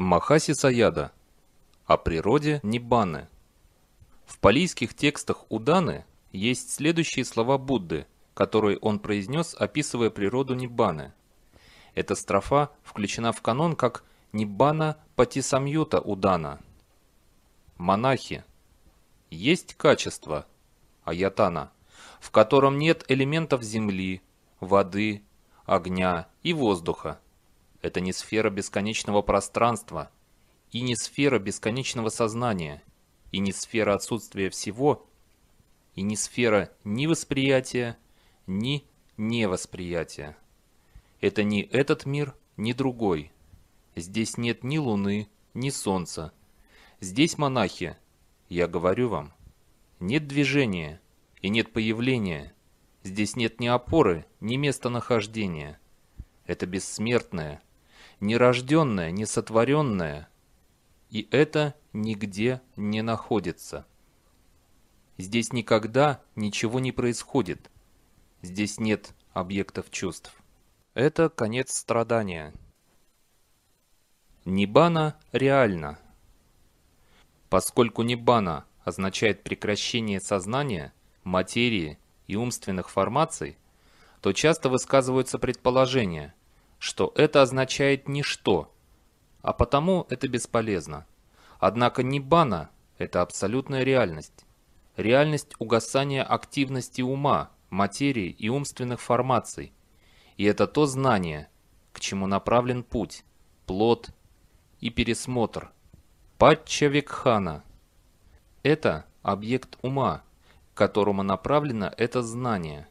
Махаси Саяда. О природе Ниббаны. В палийских текстах Уданы есть следующие слова Будды, которые он произнес, описывая природу Ниббаны. Эта строфа включена в канон как Ниббана Патисамьюта Удана. Монахи. Есть качество, аятана, в котором нет элементов земли, воды, огня и воздуха, это не сфера бесконечного пространства, и не сфера бесконечного сознания, и не сфера отсутствия всего, и не сфера ни восприятия, ни невосприятия. Это не этот мир, ни другой. Здесь нет ни луны, ни солнца. Здесь монахи, я говорю вам, нет движения и нет появления. Здесь нет ни опоры, ни местонахождения. Это бессмертное, нерожденное, несотворенное. И это нигде не находится. Здесь никогда ничего не происходит. Здесь нет объектов чувств. Это конец страдания. Нибана реально. Поскольку Нибана означает прекращение сознания, материи и умственных формаций, то часто высказываются предположения – что это означает ничто, а потому это бесполезно. Однако ниббана – это абсолютная реальность. Реальность угасания активности ума, материи и умственных формаций. И это то знание, к чему направлен путь, плод и пересмотр. Патча Викхана – это объект ума, к которому направлено это знание.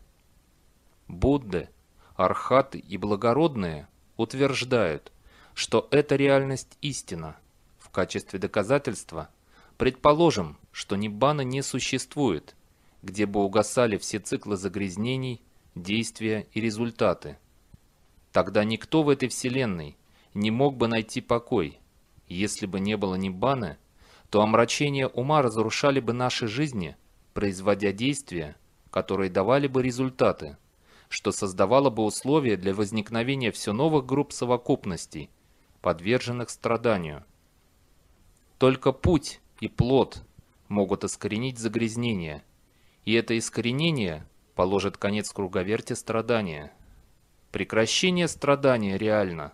Будды – архаты и благородные утверждают, что эта реальность истина. В качестве доказательства предположим, что Ниббана не существует, где бы угасали все циклы загрязнений, действия и результаты. Тогда никто в этой вселенной не мог бы найти покой. Если бы не было Ниббаны, то омрачение ума разрушали бы наши жизни, производя действия, которые давали бы результаты что создавало бы условия для возникновения все новых групп совокупностей, подверженных страданию. Только путь и плод могут искоренить загрязнение, и это искоренение положит конец круговерти страдания. Прекращение страдания реально.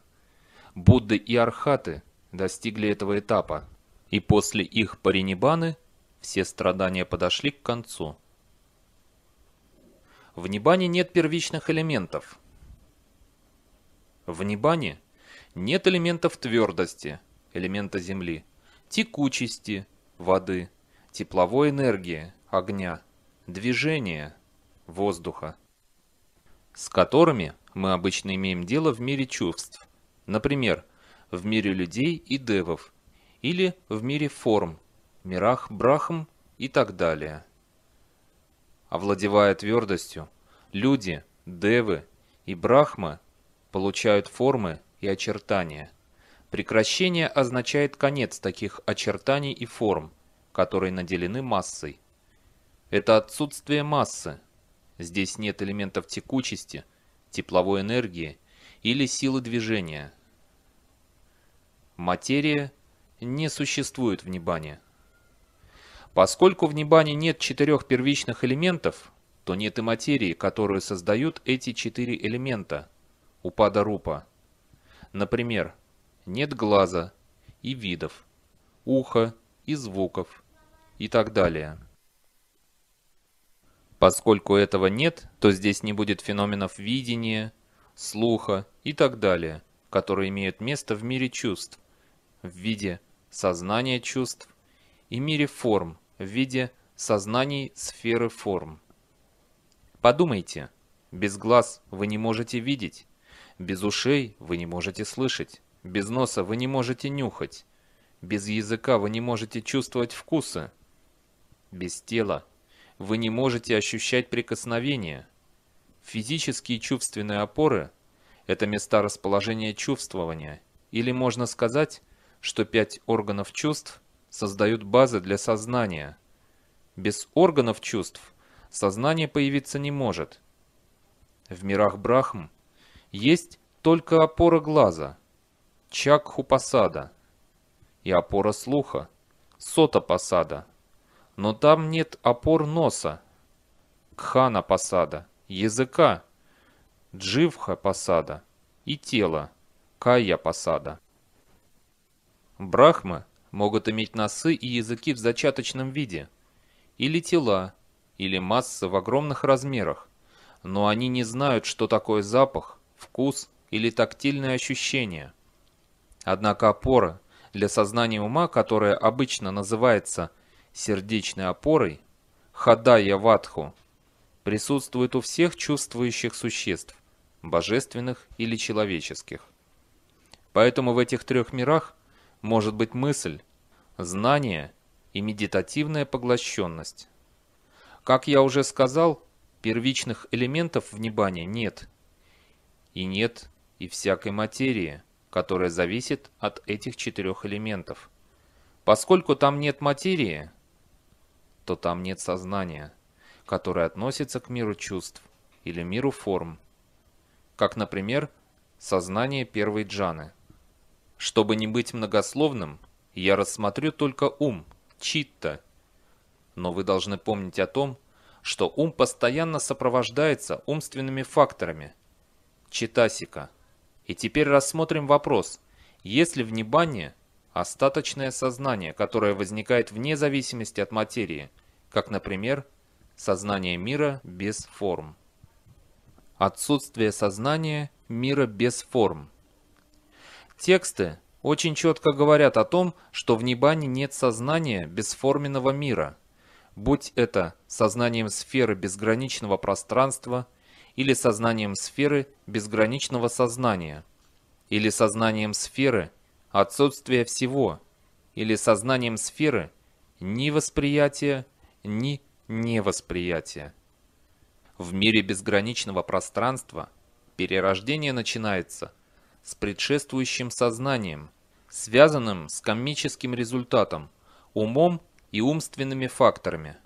Будды и архаты достигли этого этапа, и после их паринибаны все страдания подошли к концу. В Нибане нет первичных элементов. В Нибане нет элементов твердости, элемента земли, текучести, воды, тепловой энергии, огня, движения, воздуха, с которыми мы обычно имеем дело в мире чувств, например, в мире людей и девов, или в мире форм, мирах брахм и так далее овладевая твердостью, люди, девы и брахмы получают формы и очертания. Прекращение означает конец таких очертаний и форм, которые наделены массой. Это отсутствие массы. Здесь нет элементов текучести, тепловой энергии или силы движения. Материя не существует в небане. Поскольку в Нибане нет четырех первичных элементов, то нет и материи, которую создают эти четыре элемента упада рупа. Например, нет глаза и видов, уха и звуков и так далее. Поскольку этого нет, то здесь не будет феноменов видения, слуха и так далее, которые имеют место в мире чувств, в виде сознания чувств и мире форм, в виде сознаний сферы форм. Подумайте, без глаз вы не можете видеть, без ушей вы не можете слышать, без носа вы не можете нюхать, без языка вы не можете чувствовать вкусы, без тела вы не можете ощущать прикосновения. Физические чувственные опоры – это места расположения чувствования, или можно сказать, что пять органов чувств – создают базы для сознания. Без органов чувств сознание появиться не может. В мирах Брахм есть только опора глаза, чакхупасада, и опора слуха, сотапасада, но там нет опор носа, кхана-пасада, языка, дживха-пасада и тела, кая-пасада. Брахма могут иметь носы и языки в зачаточном виде, или тела, или массы в огромных размерах, но они не знают, что такое запах, вкус или тактильные ощущения. Однако опора для сознания ума, которая обычно называется сердечной опорой, хадая ватху, присутствует у всех чувствующих существ, божественных или человеческих. Поэтому в этих трех мирах – может быть мысль, знание и медитативная поглощенность. Как я уже сказал, первичных элементов в Небане нет. И нет и всякой материи, которая зависит от этих четырех элементов. Поскольку там нет материи, то там нет сознания, которое относится к миру чувств или миру форм, как, например, сознание первой джаны – чтобы не быть многословным, я рассмотрю только ум, читта. Но вы должны помнить о том, что ум постоянно сопровождается умственными факторами. Читасика. И теперь рассмотрим вопрос, есть ли в Нибане остаточное сознание, которое возникает вне зависимости от материи, как, например, сознание мира без форм. Отсутствие сознания мира без форм – Тексты очень четко говорят о том, что в Нибане нет сознания бесформенного мира, будь это сознанием сферы безграничного пространства или сознанием сферы безграничного сознания, или сознанием сферы отсутствия всего, или сознанием сферы ни восприятия, ни невосприятия. В мире безграничного пространства перерождение начинается – с предшествующим сознанием, связанным с комическим результатом, умом и умственными факторами.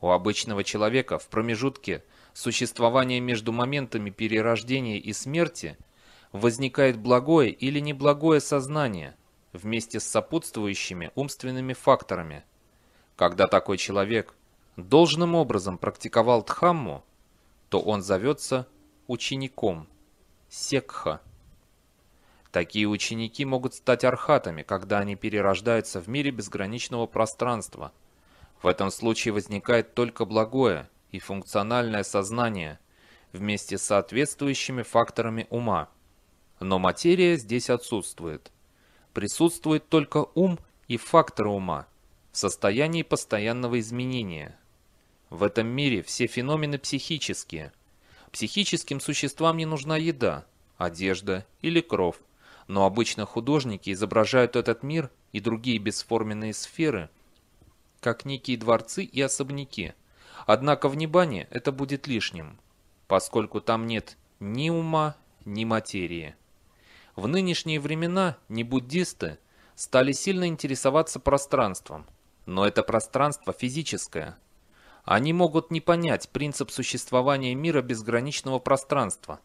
У обычного человека в промежутке существования между моментами перерождения и смерти возникает благое или неблагое сознание вместе с сопутствующими умственными факторами. Когда такой человек должным образом практиковал Дхамму, то он зовется учеником, секха. Такие ученики могут стать архатами, когда они перерождаются в мире безграничного пространства. В этом случае возникает только благое и функциональное сознание вместе с соответствующими факторами ума. Но материя здесь отсутствует. Присутствует только ум и факторы ума в состоянии постоянного изменения. В этом мире все феномены психические. Психическим существам не нужна еда, одежда или кровь но обычно художники изображают этот мир и другие бесформенные сферы, как некие дворцы и особняки. Однако в Небане это будет лишним, поскольку там нет ни ума, ни материи. В нынешние времена не буддисты стали сильно интересоваться пространством, но это пространство физическое. Они могут не понять принцип существования мира безграничного пространства,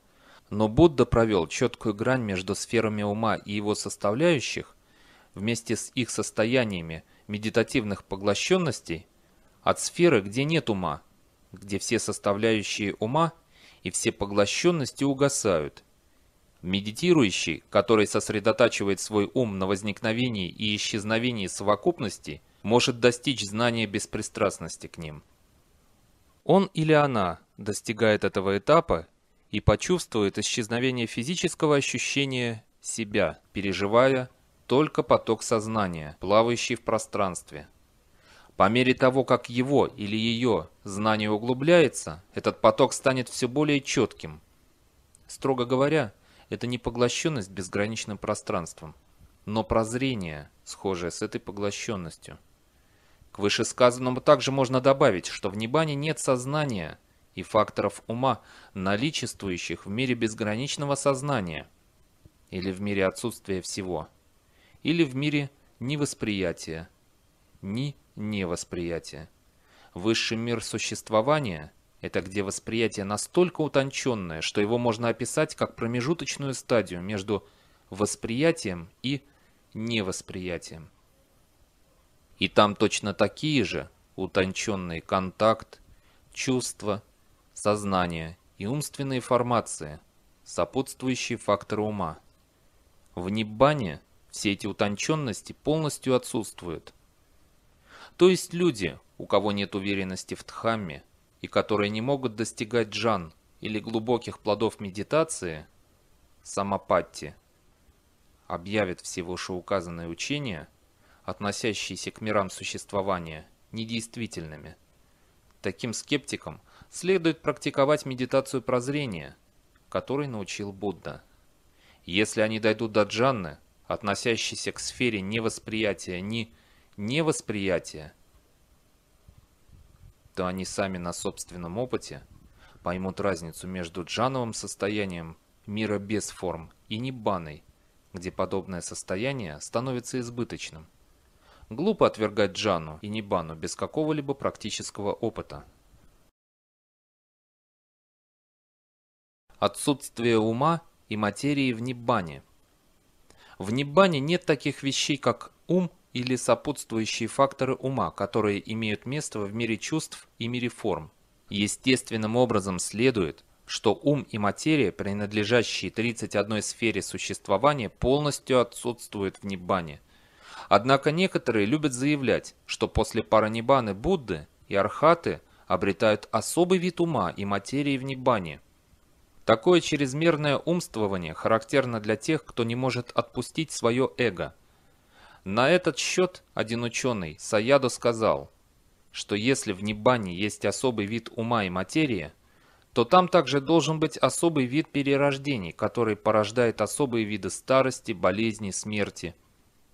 но Будда провел четкую грань между сферами ума и его составляющих, вместе с их состояниями медитативных поглощенностей, от сферы, где нет ума, где все составляющие ума и все поглощенности угасают. Медитирующий, который сосредотачивает свой ум на возникновении и исчезновении совокупности, может достичь знания беспристрастности к ним. Он или она достигает этого этапа и почувствует исчезновение физического ощущения себя, переживая только поток сознания, плавающий в пространстве. По мере того, как его или ее знание углубляется, этот поток станет все более четким. Строго говоря, это не поглощенность безграничным пространством, но прозрение, схожее с этой поглощенностью. К вышесказанному также можно добавить, что в Нибане нет сознания – и факторов ума, наличествующих в мире безграничного сознания, или в мире отсутствия всего, или в мире невосприятия, ни невосприятия. Высший мир существования – это где восприятие настолько утонченное, что его можно описать как промежуточную стадию между восприятием и невосприятием. И там точно такие же утонченные контакт, чувства, сознание и умственные формации, сопутствующие факторы ума. В Ниббане все эти утонченности полностью отсутствуют. То есть люди, у кого нет уверенности в Дхамме, и которые не могут достигать джан или глубоких плодов медитации, самопатти, объявят все вышеуказанные учения, относящиеся к мирам существования, недействительными. Таким скептикам – следует практиковать медитацию прозрения, которой научил Будда. Если они дойдут до джанны, относящейся к сфере невосприятия ни невосприятия, то они сами на собственном опыте поймут разницу между джановым состоянием мира без форм и небаной, где подобное состояние становится избыточным. Глупо отвергать джану и небану без какого-либо практического опыта. Отсутствие ума и материи в Ниббане. В Ниббане нет таких вещей, как ум или сопутствующие факторы ума, которые имеют место в мире чувств и мире форм. Естественным образом следует, что ум и материя, принадлежащие 31 сфере существования, полностью отсутствуют в Ниббане. Однако некоторые любят заявлять, что после Параниббаны Будды и Архаты обретают особый вид ума и материи в Ниббане – Такое чрезмерное умствование характерно для тех, кто не может отпустить свое эго. На этот счет один ученый, Саядо, сказал, что если в Нибане есть особый вид ума и материи, то там также должен быть особый вид перерождений, который порождает особые виды старости, болезни, смерти.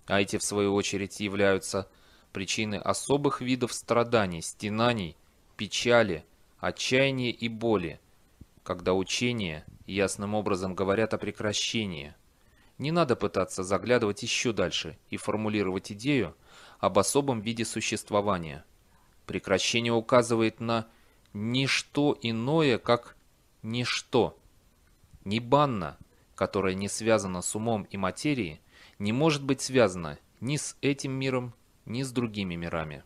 А эти, в свою очередь, являются причиной особых видов страданий, стенаний, печали, отчаяния и боли – когда учения ясным образом говорят о прекращении. Не надо пытаться заглядывать еще дальше и формулировать идею об особом виде существования. Прекращение указывает на ничто иное, как ничто. Нибанна, которая не связана с умом и материей, не может быть связана ни с этим миром, ни с другими мирами.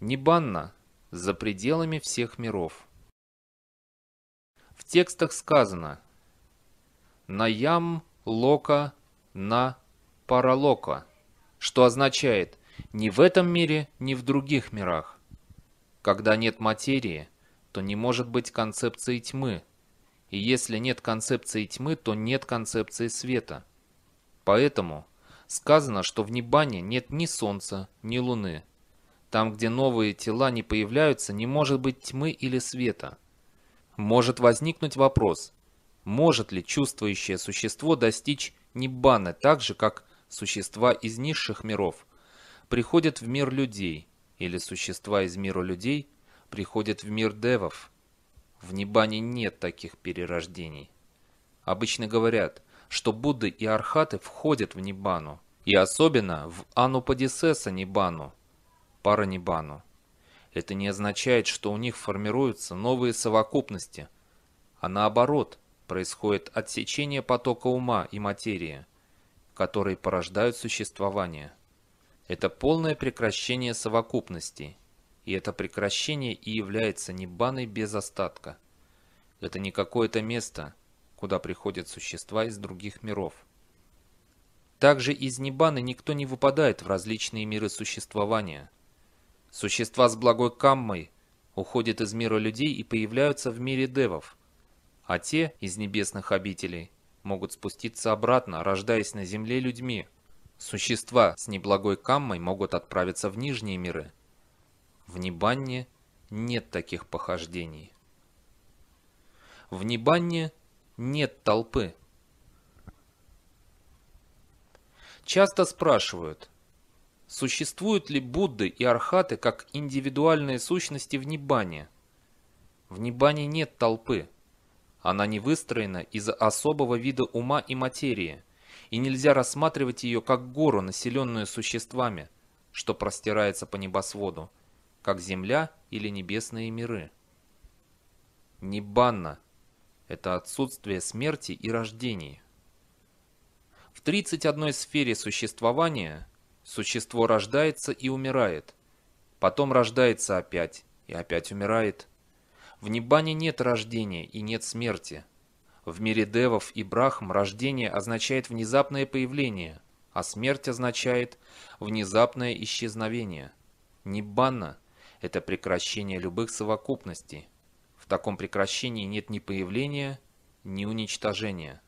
Нибанна за пределами всех миров. В текстах сказано «Наям лока на паралока», что означает «ни в этом мире, ни в других мирах». Когда нет материи, то не может быть концепции тьмы, и если нет концепции тьмы, то нет концепции света. Поэтому сказано, что в небане нет ни солнца, ни луны – там, где новые тела не появляются, не может быть тьмы или света. Может возникнуть вопрос, может ли чувствующее существо достичь Ниббаны так же, как существа из низших миров приходят в мир людей, или существа из мира людей приходят в мир девов. В Нибане нет таких перерождений. Обычно говорят, что Будды и Архаты входят в Нибану, и особенно в Анупадисеса Нибану, Паранибану. Это не означает, что у них формируются новые совокупности, а наоборот, происходит отсечение потока ума и материи, которые порождают существование. Это полное прекращение совокупностей, и это прекращение и является небаной без остатка. Это не какое-то место, куда приходят существа из других миров. Также из Небаны никто не выпадает в различные миры существования – Существа с благой каммой уходят из мира людей и появляются в мире девов, а те из небесных обителей могут спуститься обратно, рождаясь на земле людьми. Существа с неблагой каммой могут отправиться в нижние миры. В Небанне нет таких похождений. В Небанне нет толпы. Часто спрашивают, Существуют ли Будды и Архаты как индивидуальные сущности в Нибане? В Нибане нет толпы. Она не выстроена из особого вида ума и материи, и нельзя рассматривать ее как гору, населенную существами, что простирается по небосводу, как земля или небесные миры. Нибанна – это отсутствие смерти и рождений. В 31 сфере существования – Существо рождается и умирает. Потом рождается опять и опять умирает. В Нибане нет рождения и нет смерти. В мире девов и брахм рождение означает внезапное появление, а смерть означает внезапное исчезновение. Ниббана – это прекращение любых совокупностей. В таком прекращении нет ни появления, ни уничтожения.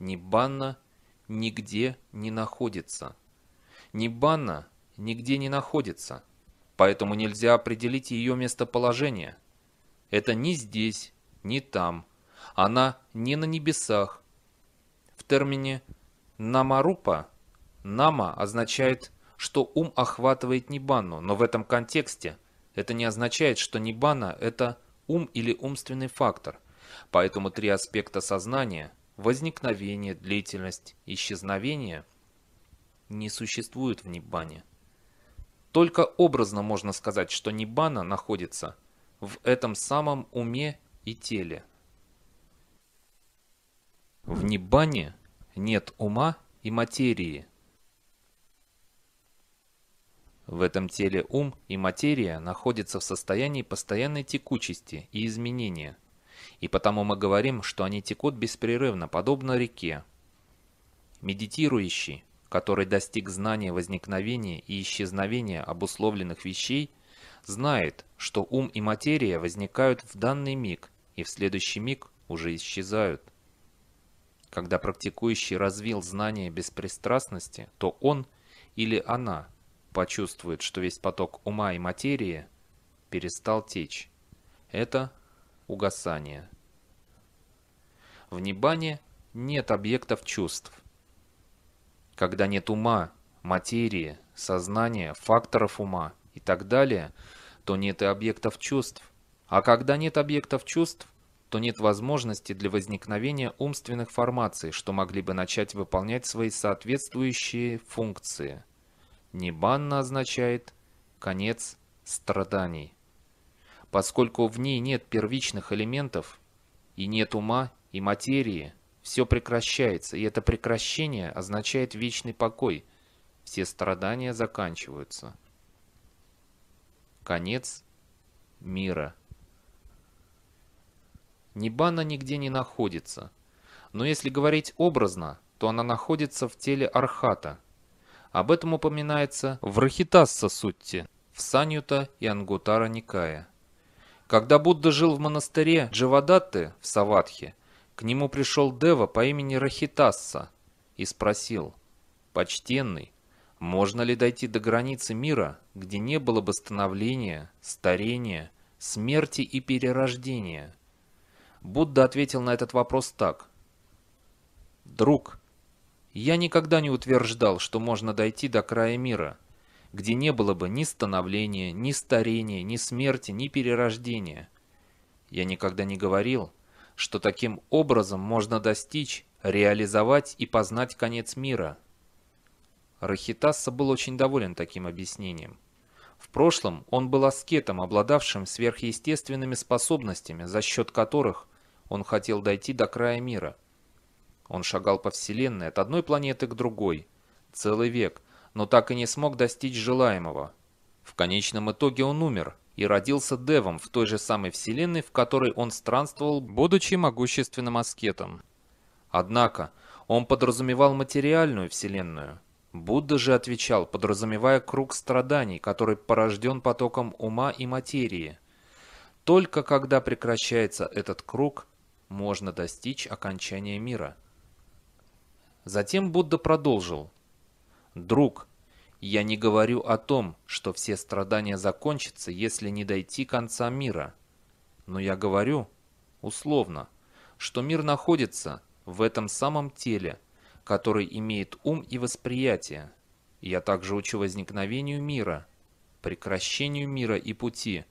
Ниббана нигде не находится – ни нигде не находится, поэтому нельзя определить ее местоположение. Это ни здесь, ни там. Она не на небесах. В термине «намарупа» «нама» означает, что ум охватывает Нибану, но в этом контексте это не означает, что Нибана – это ум или умственный фактор. Поэтому три аспекта сознания – возникновение, длительность, исчезновение – не существует в Ниббане. Только образно можно сказать, что Ниббана находится в этом самом уме и теле. В Ниббане нет ума и материи. В этом теле ум и материя находятся в состоянии постоянной текучести и изменения. И потому мы говорим, что они текут беспрерывно, подобно реке. Медитирующий который достиг знания возникновения и исчезновения обусловленных вещей, знает, что ум и материя возникают в данный миг и в следующий миг уже исчезают. Когда практикующий развил знание беспристрастности, то он или она почувствует, что весь поток ума и материи перестал течь. Это угасание. В небане нет объектов чувств – когда нет ума, материи, сознания, факторов ума и так далее, то нет и объектов чувств. А когда нет объектов чувств, то нет возможности для возникновения умственных формаций, что могли бы начать выполнять свои соответствующие функции. Нибанна означает «конец страданий». Поскольку в ней нет первичных элементов и нет ума и материи – все прекращается, и это прекращение означает вечный покой. Все страдания заканчиваются. Конец мира. Нибана нигде не находится. Но если говорить образно, то она находится в теле Архата. Об этом упоминается в Рахитасса Сутте, в Санюта и Ангутара Никая. Когда Будда жил в монастыре Дживадатты в Саватхе, к нему пришел Дева по имени Рахитасса и спросил, «Почтенный, можно ли дойти до границы мира, где не было бы становления, старения, смерти и перерождения?» Будда ответил на этот вопрос так. «Друг, я никогда не утверждал, что можно дойти до края мира, где не было бы ни становления, ни старения, ни смерти, ни перерождения. Я никогда не говорил, что таким образом можно достичь, реализовать и познать конец мира. Рахитаса был очень доволен таким объяснением. В прошлом он был аскетом, обладавшим сверхъестественными способностями, за счет которых он хотел дойти до края мира. Он шагал по Вселенной от одной планеты к другой, целый век, но так и не смог достичь желаемого – в конечном итоге он умер и родился Девом в той же самой вселенной, в которой он странствовал, будучи могущественным аскетом. Однако, он подразумевал материальную вселенную. Будда же отвечал, подразумевая круг страданий, который порожден потоком ума и материи. Только когда прекращается этот круг, можно достичь окончания мира. Затем Будда продолжил. «Друг, я не говорю о том, что все страдания закончатся, если не дойти конца мира. Но я говорю, условно, что мир находится в этом самом теле, который имеет ум и восприятие. Я также учу возникновению мира, прекращению мира и пути,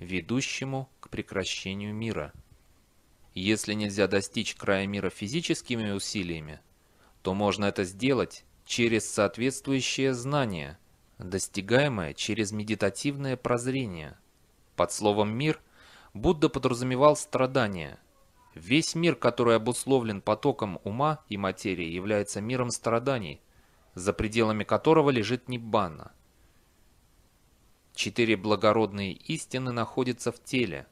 ведущему к прекращению мира. Если нельзя достичь края мира физическими усилиями, то можно это сделать через соответствующее знание, достигаемое через медитативное прозрение. Под словом «мир» Будда подразумевал страдания. Весь мир, который обусловлен потоком ума и материи, является миром страданий, за пределами которого лежит Ниббана. Четыре благородные истины находятся в теле.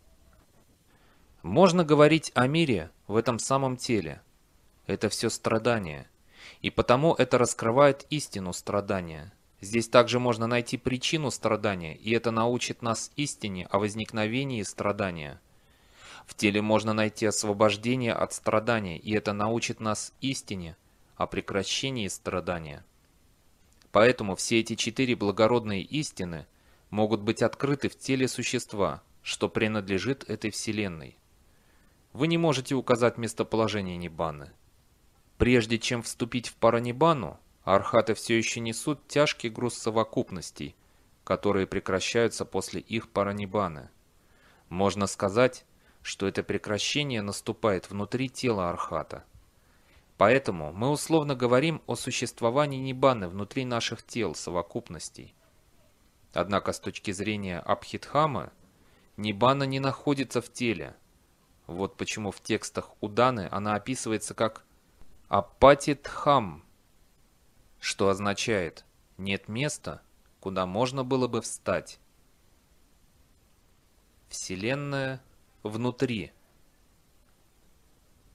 Можно говорить о мире в этом самом теле. Это все страдания – и потому это раскрывает истину страдания. Здесь также можно найти причину страдания, и это научит нас истине о возникновении страдания. В теле можно найти освобождение от страдания, и это научит нас истине о прекращении страдания. Поэтому все эти четыре благородные истины могут быть открыты в теле существа, что принадлежит этой вселенной. Вы не можете указать местоположение Нибаны – Прежде чем вступить в Паранибану, архаты все еще несут тяжкий груз совокупностей, которые прекращаются после их Паранибаны. Можно сказать, что это прекращение наступает внутри тела архата. Поэтому мы условно говорим о существовании Нибаны внутри наших тел совокупностей. Однако с точки зрения Абхидхамы, Нибана не находится в теле. Вот почему в текстах Уданы она описывается как Апатитхам, что означает «нет места, куда можно было бы встать». Вселенная внутри.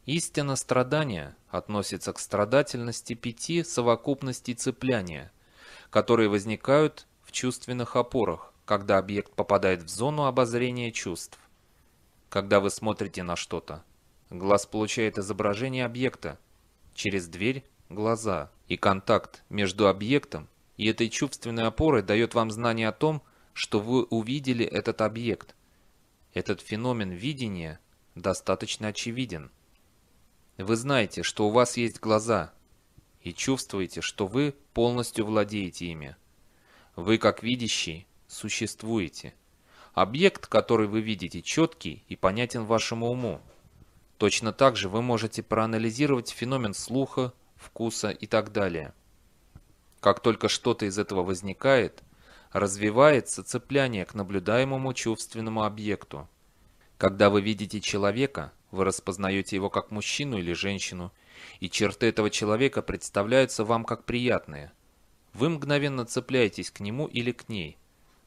Истина страдания относится к страдательности пяти совокупностей цепляния, которые возникают в чувственных опорах, когда объект попадает в зону обозрения чувств. Когда вы смотрите на что-то, глаз получает изображение объекта, Через дверь – глаза, и контакт между объектом и этой чувственной опорой дает вам знание о том, что вы увидели этот объект. Этот феномен видения достаточно очевиден. Вы знаете, что у вас есть глаза, и чувствуете, что вы полностью владеете ими. Вы, как видящий, существуете. Объект, который вы видите, четкий и понятен вашему уму. Точно так же вы можете проанализировать феномен слуха, вкуса и так далее. Как только что-то из этого возникает, развивается цепляние к наблюдаемому чувственному объекту. Когда вы видите человека, вы распознаете его как мужчину или женщину, и черты этого человека представляются вам как приятные. Вы мгновенно цепляетесь к нему или к ней.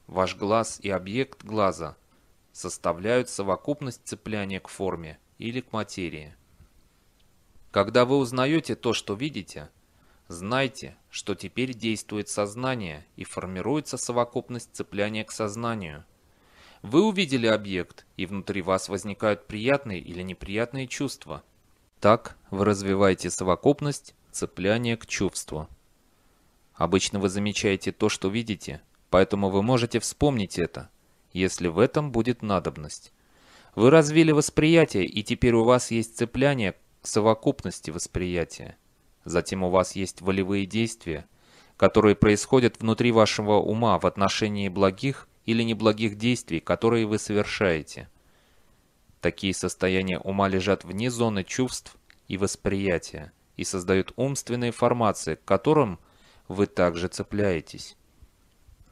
Ваш глаз и объект глаза составляют совокупность цепляния к форме – или к материи. Когда вы узнаете то, что видите, знайте, что теперь действует сознание и формируется совокупность цепляния к сознанию. Вы увидели объект, и внутри вас возникают приятные или неприятные чувства. Так вы развиваете совокупность цепляния к чувству. Обычно вы замечаете то, что видите, поэтому вы можете вспомнить это, если в этом будет надобность. Вы развили восприятие, и теперь у вас есть цепляние к совокупности восприятия. Затем у вас есть волевые действия, которые происходят внутри вашего ума в отношении благих или неблагих действий, которые вы совершаете. Такие состояния ума лежат вне зоны чувств и восприятия и создают умственные формации, к которым вы также цепляетесь.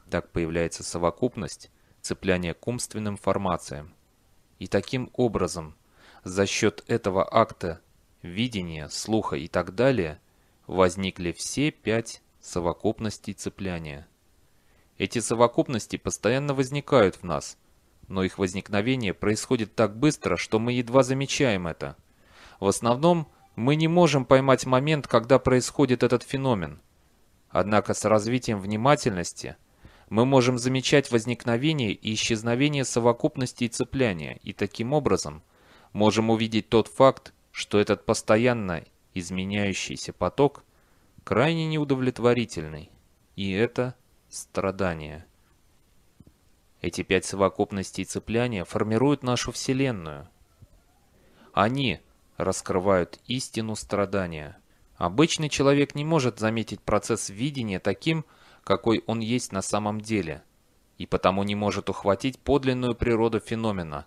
Так появляется совокупность цепляния к умственным формациям. И таким образом, за счет этого акта видения, слуха и так далее, возникли все пять совокупностей цепляния. Эти совокупности постоянно возникают в нас, но их возникновение происходит так быстро, что мы едва замечаем это. В основном мы не можем поймать момент, когда происходит этот феномен. Однако с развитием внимательности – мы можем замечать возникновение и исчезновение совокупностей цепляния, и таким образом можем увидеть тот факт, что этот постоянно изменяющийся поток крайне неудовлетворительный, и это страдание. Эти пять совокупностей цепляния формируют нашу Вселенную. Они раскрывают истину страдания. Обычный человек не может заметить процесс видения таким, что какой он есть на самом деле, и потому не может ухватить подлинную природу феномена.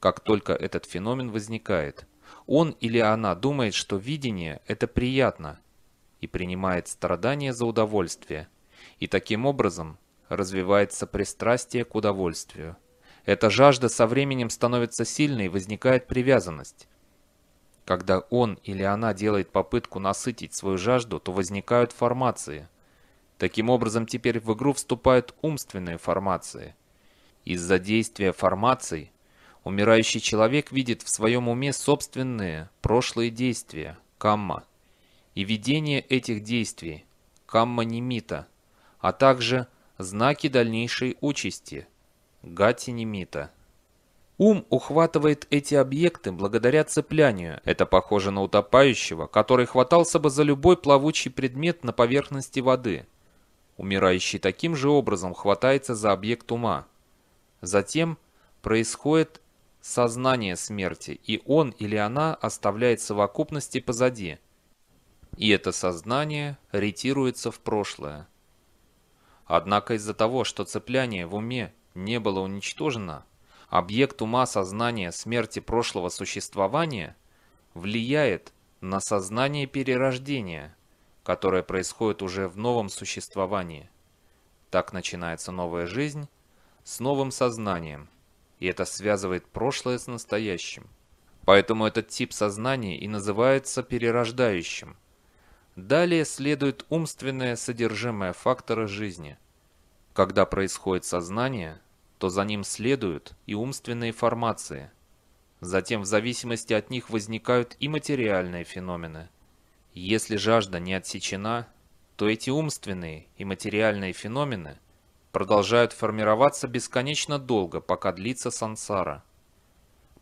Как только этот феномен возникает, он или она думает, что видение – это приятно, и принимает страдания за удовольствие, и таким образом развивается пристрастие к удовольствию. Эта жажда со временем становится сильной возникает привязанность. Когда он или она делает попытку насытить свою жажду, то возникают формации – Таким образом, теперь в игру вступают умственные формации. Из-за действия формаций умирающий человек видит в своем уме собственные, прошлые действия, камма, и видение этих действий, камма немита, а также знаки дальнейшей участи, гати немита. Ум ухватывает эти объекты благодаря цеплянию. Это похоже на утопающего, который хватался бы за любой плавучий предмет на поверхности воды – Умирающий таким же образом хватается за объект ума. Затем происходит сознание смерти, и он или она оставляет совокупности позади. И это сознание ретируется в прошлое. Однако из-за того, что цепляние в уме не было уничтожено, объект ума сознания смерти прошлого существования влияет на сознание перерождения – которое происходит уже в новом существовании. Так начинается новая жизнь с новым сознанием, и это связывает прошлое с настоящим. Поэтому этот тип сознания и называется перерождающим. Далее следует умственное содержимое фактора жизни. Когда происходит сознание, то за ним следуют и умственные формации. Затем в зависимости от них возникают и материальные феномены – если жажда не отсечена, то эти умственные и материальные феномены продолжают формироваться бесконечно долго, пока длится сансара.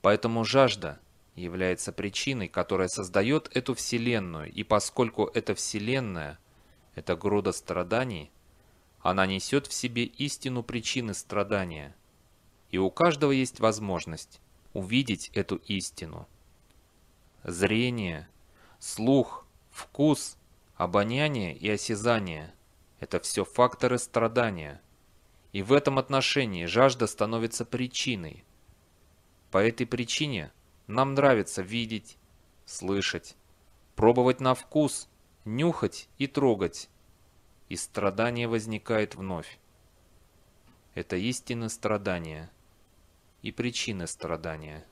Поэтому жажда является причиной, которая создает эту вселенную, и поскольку эта вселенная – это груда страданий, она несет в себе истину причины страдания. И у каждого есть возможность увидеть эту истину. Зрение, слух – Вкус, обоняние и осязание – это все факторы страдания. И в этом отношении жажда становится причиной. По этой причине нам нравится видеть, слышать, пробовать на вкус, нюхать и трогать. И страдание возникает вновь. Это истины страдания и причины страдания.